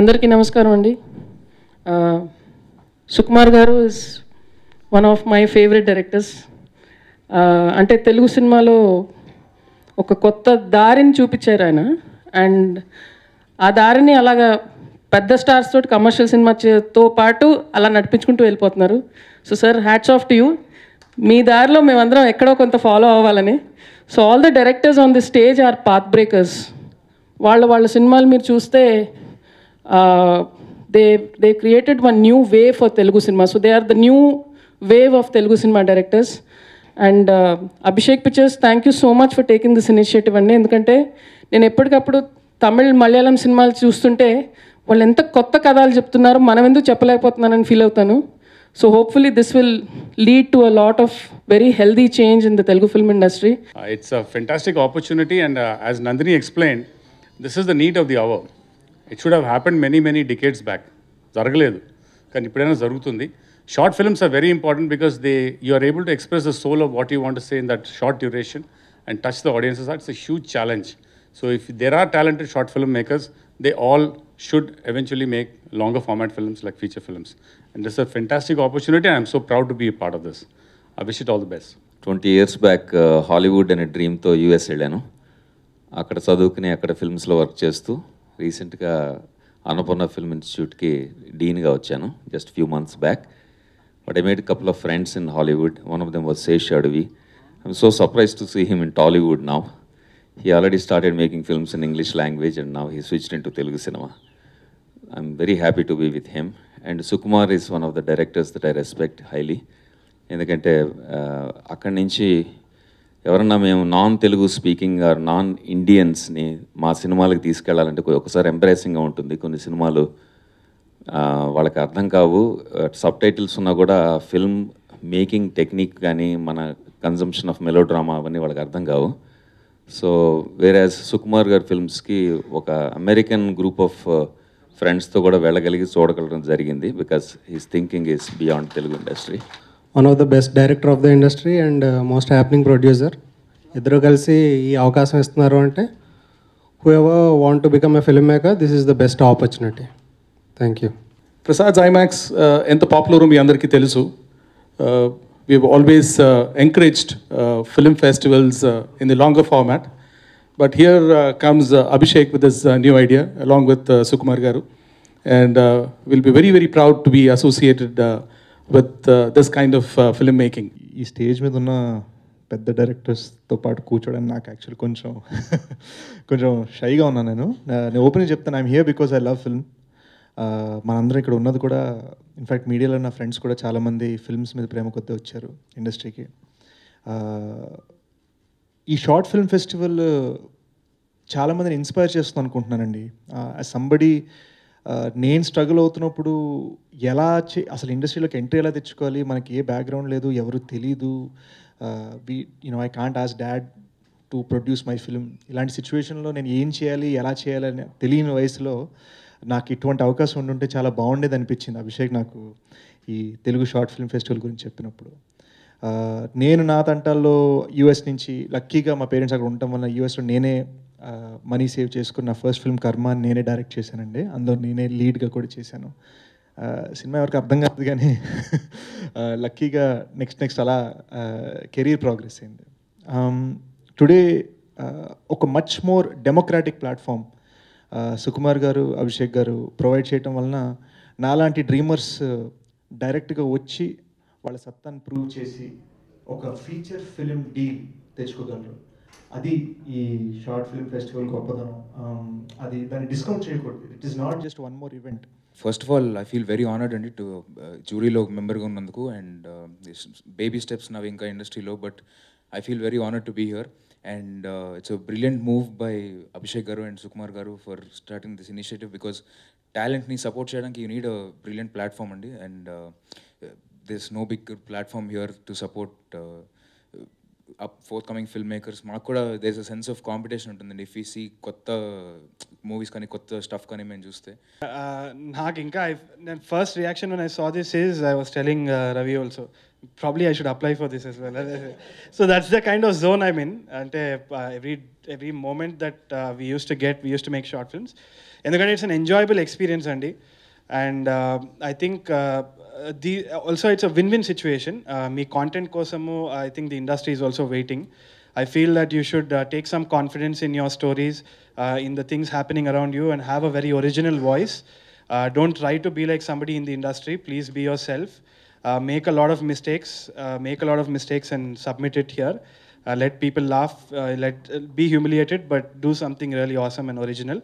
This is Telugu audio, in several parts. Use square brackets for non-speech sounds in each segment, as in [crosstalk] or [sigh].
అందరికీ నమస్కారం అండి Sukumar garu is one of my favourite directors అంటే తెలుగు సినిమాలో ఒక కొత్త దారిని చూపించారు ఆయన అండ్ ఆ దారిని అలాగా పెద్ద స్టార్స్ తోటి కమర్షియల్ సినిమాతో పాటు అలా నడిపించుకుంటూ వెళ్ళిపోతున్నారు so sir hats off to you మీ దారిలో మేమందరం ఎక్కడో కొంత ఫాలో అవ్వాలని so all the directors on the stage are path breakers వాళ్ళ వాళ్ళ సినిమాలు మీరు చూస్తే they they created one new way for Telugu cinema so they are the new wave of Telugu cinema directors and Abhishek pictures thank you so much for taking this initiative అండి ఎందుకంటే నేను ఎప్పటికప్పుడు తమిళ్ మలయాళం సినిమాలు చూస్తుంటే వాళ్ళు ఎంత కొత్త కథలు చెప్తున్నారో మనం ఎందుకు చెప్పలేకపోతున్నానని ఫీల్ అవుతాను so hopefully this will lead to a lot of very healthy change in the Telugu film industry it's a fantastic opportunity and as Nandini explain this is the need of the hour it should have happened many many decades back జరగలేదు కానీ ఇప్పుడైనా జరుగుతుంది short films are very important because they you are able to express the soul of what you want say in that short duration and touch the audiences it's a huge challenge so if there are talented short film makers they all should eventually make longer format films like feature films and this a fantastic opportunity I'm so proud to be part of this I wish it all the best twenty years back Hollywood అనే డ్రీమ్తో యూఎస్ వెళ్ళాను అక్కడ చదువుకుని అక్కడ ఫిల్మ్స్లో వర్క్ చేస్తూ రీసెంట్గా అన్నపూర్ణ ఫిల్మ్ ఇన్స్టిట్యూట్కి డీన్గా వచ్చాను just few months back but I made couple of friends in Hollywood one of them was Sesh Adivi I'm so surprise to see him in Tollywood now he already started making films in English language and now he switch in to Telugu cinema I'm very happy to be with him and Sukumar is one of the directors that I respect highly ఎందుకంటే uh, అక్కడి నుంచి ఎవరన్నా మేము non Telugu speaking or non ఇండియన్స్ని మా సినిమాలకు తీసుకెళ్ళాలంటే ఒకసారి ఎంబ్రేసింగ్గా ఉంటుంది కొన్ని సినిమాలు వాళ్ళకి అర్థం కావు సబ్ టైటిల్స్ ఉన్నా కూడా ఫిల్మ్ మేకింగ్ టెక్నిక్ కానీ మన కన్జంప్షన్ ఆఫ్ మెలో డ్రామా అవన్నీ వాళ్ళకి అర్థం కావు సో వేరే సుకుమార్ గారి ఫిల్మ్స్కి ఒక అమెరికన్ గ్రూప్ ఆఫ్ ఫ్రెండ్స్తో కూడా వెళ్ళగలిగి చూడగలడం జరిగింది because he's thinking is beyond Telugu industry one of the best director of the industry and most happening producer ఇద్దరు కలిసి ఈ అవకాశం ఇస్తున్నారు అంటే whoever want to become a film maker this is the best opportunity thank you Prasad IMAX uh, ఎంత పాపులర్ మీ అందరికీ తెలుసు we always encouraged film festivals in the longer format but here comes Abhishek with this new idea along with Sukumar garu and will be very very proud to be associated with this kind of film making ఈ స్టేజ్ మీద ఉన్న పెద్ద డైరెక్టర్స్తో పాటు కూర్చోడానికి నాకు యాక్చువల్ కొంచెం [laughs] కొంచెం షైగా ఉన్నాను నేను నేను ఓపెన్ చెప్తాను I'm here because I love film మనందరం ఇక్కడ ఉన్నది కూడా ఇన్ఫ్యాక్ట్ మీడియాలో నా ఫ్రెండ్స్ కూడా చాలామంది ఫిల్మ్స్ మీద ప్రేమ కొద్దీ వచ్చారు ఇండస్ట్రీకి ఈ షార్ట్ ఫిల్మ్ ఫెస్టివల్ చాలామందిని ఇన్స్పైర్ చేస్తుంది అనుకుంటున్నానండి సంబడి నేను స్ట్రగుల్ అవుతున్నప్పుడు ఎలా చే అసలు ఇండస్ట్రీలోకి ఎంట్రీ ఎలా తెచ్చుకోవాలి మనకి ఏ బ్యాక్గ్రౌండ్ లేదు ఎవరు తెలీదు be you know I can't ask dad to produce my film ఇలాంటి సిచ్యువేషన్లో నేను ఏం చేయాలి ఎలా చేయాలి అని తెలియని వయసులో నాకు ఇటువంటి అవకాశం ఉండుంటే చాలా బాగుండేది అనిపించింది అభిషేక్ నాకు ఈ తెలుగు షార్ట్ ఫిల్మ్ ఫెస్టివల్ గురించి చెప్పినప్పుడు నేను నా తంటాల్లో యూఎస్ నుంచి లక్కీగా మా పేరెంట్స్ అక్కడ ఉండటం వల్ల యూఎస్లో నేనే మనీ సేవ్ చేసుకున్న ఫస్ట్ ఫిల్మ్ కర్మ నేనే డైరెక్ట్ చేశానండి అందులో నేనే లీడ్గా కూడా చేశాను సినిమా ఎవరికి అర్థం కాదు కానీ లక్కీగా నెక్స్ట్ నెక్స్ట్ అలా కెరీర్ ప్రోగ్రెస్ అయింది టుడే ఒక much more democratic platform Sukumar garu Abhishek గారు ప్రొవైడ్ చేయటం వలన నాలాంటి డ్రీమర్స్ డైరెక్ట్గా వచ్చి వాళ్ళ సత్తాన్ని ప్రూవ్ చేసి ఒక ఫీచర్ ఫిలిం డీల్ తెచ్చుకోగలరు అది ఈ షార్ట్ ఫిల్మ్ ఫెస్టివల్ గొప్పతనం um, అది దాన్ని డిస్కౌంట్ చేయకూడదు it is not just one more event first of all I feel very honoured అండి టు జూరీలో మెంబర్గా ఉన్నందుకు అండ్ బేబీ స్టెప్స్ నావి ఇంకా ఇండస్ట్రీలో but I feel very honoured to be here and it's a brilliant move by Abhishek garu and Sukumar garu for starting this initiative because టాలెంట్ని సపోర్ట్ చేయడానికి you need a brilliant platform అండి and this no big platform here to support up forth coming film makers మాకు కూడా there's a sense of competition ఉంటుందండి ఇఫ్ సీ కొత్త మూవీస్ కానీ కొత్త స్టఫ్ కానీ మేము చూస్తే uh, నాకు ఇంకా నేను first reaction I saw this is I was telling Ravi also probably I should apply for this as well so that's the kind of zone I mean అంటే every every moment that we used to get we used to make short films ఎందుకంటే ఇట్స్ అన్ ఎంజాయబుల్ ఎక్స్పీరియన్స్ అండి and I think Uh, uh, also it's a win-win situation. Uh, me content cosmo. I think the industry is also waiting. I feel that you should take some confidence in your stories, in the things happening around you, and have a very original voice. don't try to be like somebody in the industry. Please be yourself. make a lot of mistakes. make a lot of mistakes and submit it here. let people laugh. let be humiliated, but do something really awesome and original.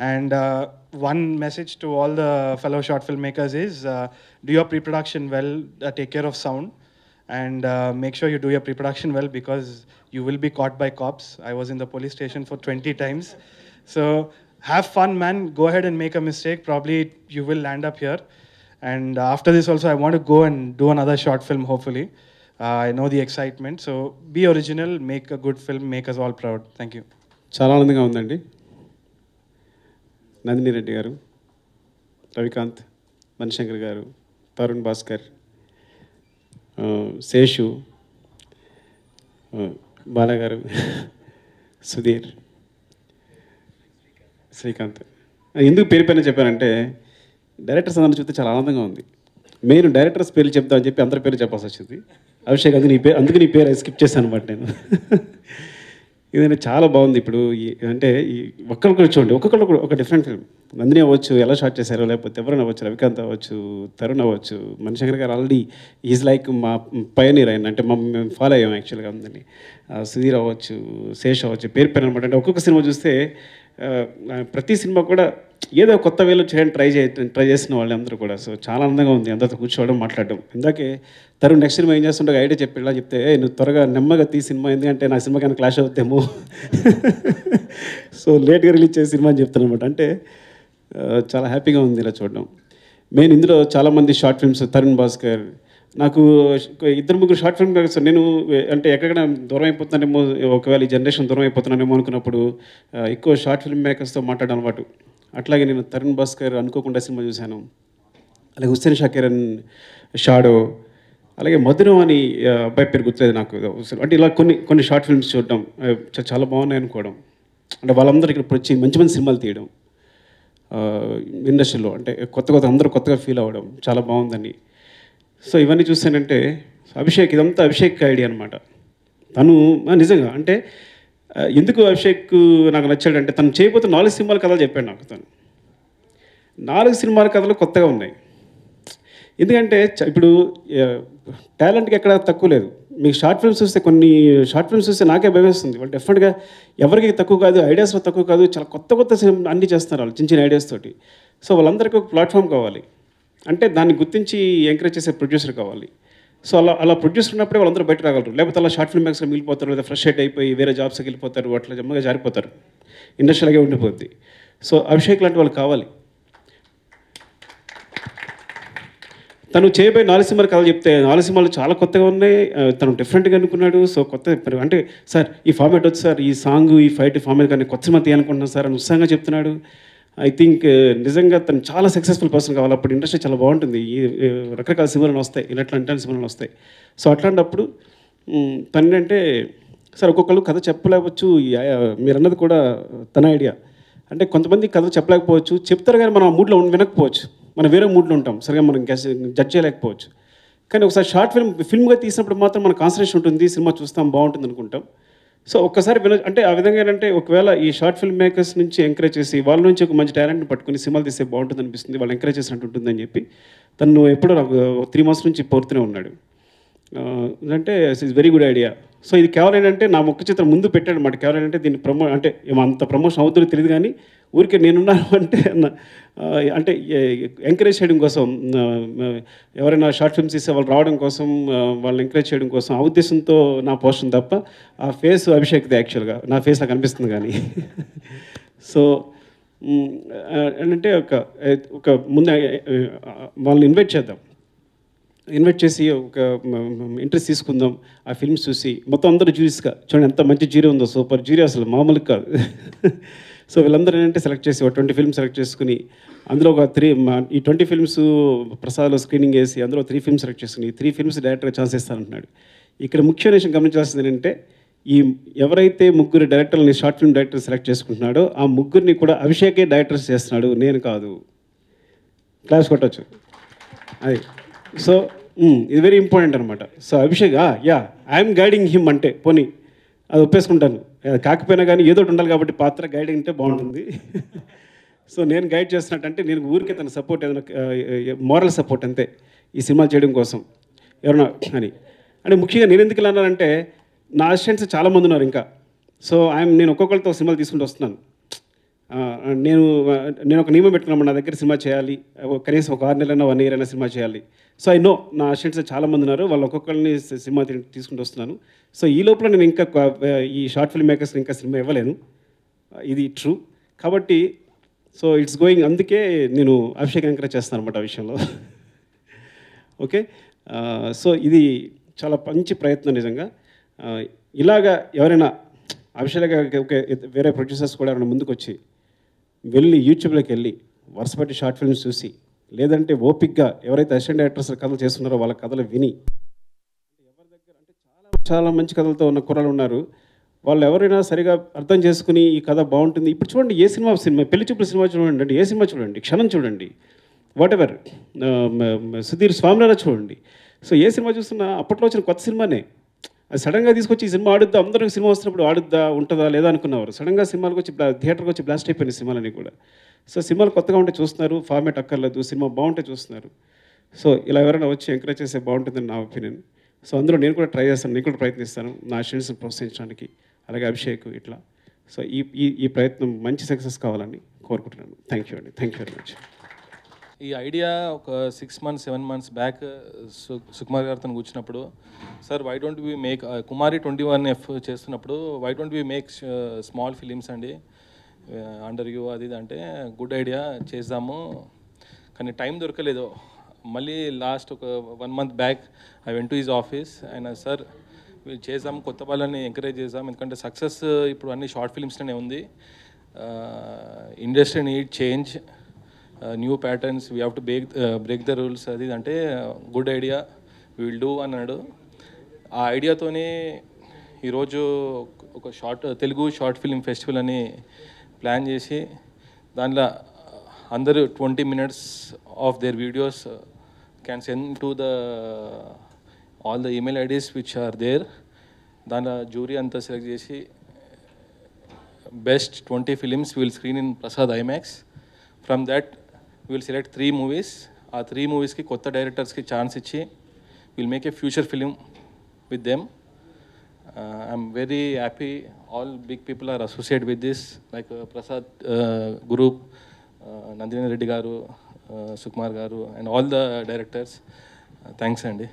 And uh, one message to all the fellow short filmmakers is uh, do your pre production well, uh, take care of sound, and uh, make sure you do your pre production well because you will be caught by cops. I was in the police station for 20 times. So have fun, man. Go ahead and make a mistake. Probably you will land up here. And uh, after this, also, I want to go and do another short film, hopefully. Uh, I know the excitement. So be original, make a good film, make us all proud. Thank you. చాలా ఆనందంగా నందిని రెడ్డి గారు రవికాంత్ మణిశంకర్ గారు తరుణ్ భాస్కర్ శేషు బాలగారు సుధీర్ శ్రీకాంత్ ఎందుకు పేరు పైన చెప్పానంటే డైరెక్టర్స్ అందరిని చూస్తే చాలా ఆనందంగా ఉంది మెయిన్ డైరెక్టర్స్ పేర్లు చెప్తామని చెప్పి అందరి పేరు చెప్పాల్సి వచ్చింది అభిషేక్ అందుకు నీ పేరు అందుకు నీ పేరు స్కిప్ చేశాను అనమాట నేను ఇదంటే చాలా బాగుంది ఇప్పుడు అంటే ఈ ఒక్కొక్కరు చూడండి ఒక్కొక్కరు ఒక డిఫరెంట్ ఫిల్మ్ నందిని అవ్వచ్చు ఎలా షార్ట్ చేశారో లేకపోతే ఎవరైనా అవ్వచ్చు రవికాంత్ అవ్వచ్చు తరుణ్ అవ్వచ్చు Manishankar garu already is like మా పయనీర్ ఆయన అంటే మా మేము ఫాలో అయ్యాం యాక్చువల్గా అందరినీ సుధీర్ అవ్వచ్చు శేష్ అవ్వచ్చు పేరు పేరు అనమాట అంటే ఒక్కొక్క సినిమా చూస్తే ప్రతి సినిమా కూడా ఏదో కొత్త వేలో చేయడానికి ట్రై చే ట్రై చేసిన వాళ్ళందరూ కూడా సో చాలా అందంగా ఉంది అందరితో కూర్చోవడం మాట్లాడడం ఇందాకే తరుణ్ నెక్స్ట్ సినిమా ఏం చేస్తుంటే ఐడియా చెప్పి ఇలా చెప్తే నువ్వు త్వరగా నెమ్మగా తీ సినిమా ఎందుకంటే నా సినిమా క్లాష్ అవుతామో సో లేట్గా రిలీజ్ చేసే సినిమా అని చెప్తాను అనమాట అంటే చాలా హ్యాపీగా ఉంది ఇలా చూడడం మెయిన్ ఇందులో చాలామంది షార్ట్ ఫిల్మ్స్ తరుణ్ భాస్కర్ నాకు ఇద్దరు ముగ్గురు షార్ట్ ఫిల్మ్ సార్ నేను అంటే ఎక్కడైనా దూరం అయిపోతున్నానేమో ఒకవేళ ఈ జనరేషన్ దూరం అయిపోతున్నానేమో అనుకున్నప్పుడు ఎక్కువ షార్ట్ ఫిల్మ్ మేకర్స్తో మాట్లాడడం అలవాటు అట్లాగే నేను తరుణ్ భాస్కర్ అనుకోకుండా సినిమా చూశాను అలాగే హుస్సేన్ షాకీర్ అండ్ షాడో అలాగే మధురం అని అబ్బాయి పేరు గుర్తులేదు నాకు అంటే ఇలా కొన్ని కొన్ని షార్ట్ ఫిల్మ్స్ చూడడం చాలా బాగున్నాయి అనుకోవడం అంటే వాళ్ళందరూ ఇక్కడ వచ్చి మంచి మంచి సినిమాలు తీయడం ఇండస్ట్రీలో అంటే కొత్త కొత్త అందరూ కొత్తగా ఫీల్ అవ్వడం చాలా బాగుందని సో ఇవన్నీ చూసానంటే అభిషేక్ ఇదంతా అభిషేక్ ఐడియా అనమాట తను నిజంగా అంటే ఎందుకు అభిషేక్ నాకు నచ్చాడంటే తను చేయబోతున్న నాలుగు సినిమాల కథలు చెప్పాడు నాకు తను నాలుగు సినిమాల కథలు కొత్తగా ఉన్నాయి ఎందుకంటే ఇప్పుడు టాలెంట్కి ఎక్కడ తక్కువ లేదు మీకు షార్ట్ ఫిల్మ్స్ చూస్తే కొన్ని షార్ట్ ఫిల్మ్స్ చూస్తే నాకే భయం వేస్తుంది వాళ్ళు డెఫినెట్గా ఎవరికి తక్కువ కాదు ఐడియాస్ తక్కువ కాదు చాలా కొత్త కొత్త సినిమా అన్ని చేస్తున్నారు వాళ్ళు చిన్న చిన్న ఐడియాస్ తోటి సో వాళ్ళందరికీ ఒక ప్లాట్ఫామ్ కావాలి అంటే దాన్ని గుర్తించి ఎంకరేజ్ చేసే ప్రొడ్యూసర్ కావాలి సో అలా అలా ప్రొడ్యూసర్ ఉన్నప్పుడే వాళ్ళందరూ బయట రాగలరు లేకపోతే అలా షార్ట్ ఫిల్మ్ మేకర్స్గా మిగిలిపోతారు లేదా ఫ్రెష్ హెడ్ అయిపోయి వేరే జాబ్స్కి వెళ్ళిపోతారు అట్లా జమ్మగా జారిపోతారు ఇండస్ట్రీలాగే ఉండిపోద్ది సో అభిషేక్ లాంటి వాళ్ళు కావాలి తను చేయబోయే నాలుసింహాలు కథలు చెప్తే నాలుసింహాలు చాలా కొత్తగా ఉన్నాయి తను డిఫరెంట్గా అనుకున్నాడు సో కొత్త అంటే సార్ ఈ ఫార్మేట్ వచ్చి సార్ ఈ సాంగ్ ఈ ఫైట్ ఫార్మేట్ కానీ కొత్త సినిమా తీయాలనుకుంటున్నాను సార్ అని ఉత్సాహంగా చెప్తున్నాడు ఐ థింక్ uh, నిజంగా తను చాలా సక్సెస్ఫుల్ పర్సన్ కావాలి అప్పుడు ఇండస్ట్రీ చాలా బాగుంటుంది ఈ రకరకాల సినిమాలను వస్తాయి ఇలా అంటే సినిమాలు వస్తాయి సో అట్లాంటప్పుడు తనంటే సార్ ఒక్కొక్కరు కథ చెప్పలేకపోవచ్చు మీరు అన్నది కూడా తన ఐడియా అంటే కొంతమంది కథ చెప్పలేకపోవచ్చు చెప్తారు కానీ మనం ఆ మూడ్లో వినకపోవచ్చు మనం వేరే మూడ్లో ఉంటాం సరిగా మనం జడ్జ్ చేయలేకపోవచ్చు కానీ ఒకసారి షార్ట్ ఫిల్మ్ ఫిల్మ్గా తీసినప్పుడు మాత్రం మన కాన్సన్ట్రేషన్ ఉంటుంది సినిమా చూస్తాం బాగుంటుంది అనుకుంటాం సో ఒక్కసారి విలేజ్ అంటే ఆ విధంగా ఏంటంటే ఒకవేళ ఈ షార్ట్ ఫిల్మ్ మేకర్స్ నుంచి ఎంకరేజ్ చేసి వాళ్ళ నుంచి ఒక మంచి టాలెంట్ని పట్టుకుని సినిమాలు తీస్తే బాగుంటుంది అనిపిస్తుంది వాళ్ళు ఎంకరేజ్ చేసినట్టు ఉంటుందని చెప్పి తను ఎప్పుడో నాకు త్రీ మంత్స్ నుంచి పోరుతూనే ఉన్నాడు అంటే is very good idea so ఇది కేవలం ఏంటంటే నా ముఖ చిత్రం ముందు పెట్టాడు మాట కేవలం ఏంటంటే దీన్ని ప్రమో అంటే అంత ప్రమోషన్ అవుతుంది తెలియదు కానీ ఊరికే నేనున్నాను అంటే అంటే ఎంకరేజ్ చేయడం కోసం ఎవరైనా షార్ట్ ఫిల్మ్స్ ఇస్తే వాళ్ళు రావడం కోసం వాళ్ళు ఎంకరేజ్ చేయడం కోసం ఆ ఉద్దేశంతో నా పోషన్ తప్ప ఆ ఫేస్ అభిషేక్ది యాక్చువల్గా నా ఫేస్ నాకు అనిపిస్తుంది కానీ [laughs] సో అంటే ఒక ఒక ముందు వాళ్ళని ఇన్వైట్ చేద్దాం ఇన్వైట్ చేసి ఒక ఇంట్రెస్ట్ తీసుకుందాం ఆ ఫిల్మ్స్ చూసి మొత్తం అందరూ జ్యూరియస్గా చూడండి ఎంత మంచి జీరో ఉందో సూపర్ జీరియా అసలు మామూలుగా కాదు [laughs] సో వీళ్ళందరూ ఏంటంటే సెలెక్ట్ చేసి ఒక ట్వంటీ ఫిల్మ్స్ సెలెక్ట్ చేసుకుని అందులో ఒక త్రీ ఈ ట్వంటీ ఫిల్మ్స్ ప్రసాద్లో స్క్రీనింగ్ వేసి అందులో త్రీ ఫిల్మ్స్ సెలెక్ట్ చేసుకుని త్రీ ఫిల్మ్స్ డైరెక్టర్గా ఛాన్స్ ఇస్తానంటున్నాడు ఇక్కడ ముఖ్యమైన విషయం గమనించాల్సింది ఏంటంటే ఈ ఎవరైతే ముగ్గురు డైరెక్టర్ని షార్ట్ ఫిల్మ్ డైరెక్టర్ సెలెక్ట్ చేసుకుంటున్నాడో ఆ ముగ్గురిని కూడా అభిషేకే డైరెక్టర్స్ చేస్తున్నాడు నేను కాదు క్లాస్ కొట్టచ్చు అది సో ఇది వెరీ ఇంపార్టెంట్ అనమాట so Abhishek yeah I'm guiding him అంటే పోనీ అది ఒప్పేసుకుంటాను కాకపోయినా కానీ ఏదో ఒకటి ఉండాలి కాబట్టి పాత్ర గైడ్ అంటే బాగుంటుంది [laughs] సో నేను గైడ్ చేస్తున్నట్టంటే నేను ఊరికే తన సపోర్ట్ ఏదైనా మోరల్ సపోర్ట్ అంతే ఈ సినిమా చేయడం కోసం ఎవరన్నా అని అంటే ముఖ్యంగా నేను ఎందుకు వెళ్ళాలంటే నా అసిస్టెంట్స్ చాలామంది ఉన్నారు ఇంకా సో ఆయన నేను ఒక్కొక్కరితో సినిమాలు తీసుకుంటూ వస్తున్నాను నేను నేను ఒక నియమం పెట్టుకున్నాను నా దగ్గర సినిమా చేయాలి కనీసం ఒక ఆరు నెలైనా వన్ ఇయర్ అయినా సినిమా చేయాలి సో ఐ నో నా అసిస్టెంట్స్ చాలామంది ఉన్నారు వాళ్ళు ఒక్కొక్కరిని సినిమా తీసుకుంటూ వస్తున్నాను సో ఈ లోపల నేను ఇంకా ఈ షార్ట్ ఫిల్మ్ మేకర్స్ ఇంకా సినిమా ఇవ్వలేను ఇది ట్రూ కాబట్టి సో ఇట్స్ గోయింగ్ అందుకే నేను అభిషేక్ అంకర చేస్తాను అనమాట ఆ విషయంలో [laughs] ఓకే సో ఇది చాలా మంచి ప్రయత్నం నిజంగా ఇలాగా ఎవరైనా అభిషేక్ వేరే ప్రొడ్యూసర్స్ కూడా ముందుకు వచ్చి వెళ్ళి యూట్యూబ్లోకి వెళ్ళి వరుసపెట్టి షార్ట్ ఫిల్మ్స్ చూసి లేదంటే ఓపిక్గా ఎవరైతే అసిస్టెంట్ డైరెక్టర్స్ కథలు చేస్తున్నారో వాళ్ళ కథలు విని ఎవరి దగ్గర అంటే చాలా చాలా మంచి కథలతో ఉన్న కుర్రలు ఉన్నారు వాళ్ళు ఎవరైనా సరిగా అర్థం చేసుకుని ఈ కథ బాగుంటుంది ఇప్పుడు చూడండి ఏ సినిమా సినిమా పెళ్లి చూపుల సినిమా చూడండి ఏ సినిమా చూడండి క్షణం చూడండి వాట్ ఎవర్ సుధీర్ స్వామినారా చూడండి సో ఏ సినిమా చూస్తున్నా అప్పట్లో వచ్చిన కొత్త సినిమానే అది సడన్గా తీసుకొచ్చి ఈ సినిమా ఆడుద్దా అందరం సినిమా వస్తున్నప్పుడు ఆడుద్దా ఉంటుందా లేదా అనుకున్నారు సడన్గా సినిమాలకు వచ్చి థియేటర్కి వచ్చి బ్లాస్ట్ అయిపోయిన సినిమాలని కూడా సో సినిమాలు కొత్తగా ఉంటే చూస్తున్నారు ఫార్మేట్ అక్కర్లేదు సినిమా బాగుంటే చూస్తున్నారు సో ఇలా ఎవరైనా వచ్చి ఎంకరేజ్ చేస్తే బాగుంటుందని నా ఒపీనియన్ సో అందులో నేను కూడా ట్రై చేస్తాను నేను కూడా ప్రయత్నిస్తాను నా స్టూడెంట్స్ని ప్రోత్సహించడానికి అలాగే అభిషేక్ ఇట్లా సో ఈ ఈ ప్రయత్నం మంచి సక్సెస్ కావాలని కోరుకుంటున్నాను థ్యాంక్ యూ అండి థ్యాంక్ యూ వెరీ మచ్ ఈ ఐడియా ఒక six months seven months back సు సుకుమార్ గారితో కూర్చున్నప్పుడు sir why don't we make Kumari twenty one F చేస్తున్నప్పుడు why don't we make small films అండి అండర్ యూ అది అంటే గుడ్ ఐడియా చేద్దాము కానీ టైం దొరకలేదు మళ్ళీ లాస్ట్ ఒక one month back I went to his office ఆయన సార్ చేద్దాం కొత్త వాళ్ళని ఎంకరేజ్ చేద్దాం ఎందుకంటే సక్సెస్ ఇప్పుడు అన్ని షార్ట్ ఫిలిమ్స్లోనే ఉంది industry need change new patterns we have to break break the rules అది అంటే గుడ్ ఐడియా వీల్ డూ అన్నాడు ఆ ఐడియాతోనే ఈరోజు ఒక short uh, Telugu short film festival అని ప్లాన్ చేసి దానిలో అందరూ twenty minutes of their videos can send to the all the email IDs which are there దానిలో జ్యూరీ అంతా సెలెక్ట్ చేసి best twenty films will screen in Prasad IMAX from that will select three movies ఆ త్రీ మూవీస్కి కొత్త డైరెక్టర్స్కి ఛాన్స్ ఇచ్చి will make a future film with them I'm very happy all big people are associate with this like Prasad group Nandini Reddy garu Sukumar uh, garu and all the directors thanks అండి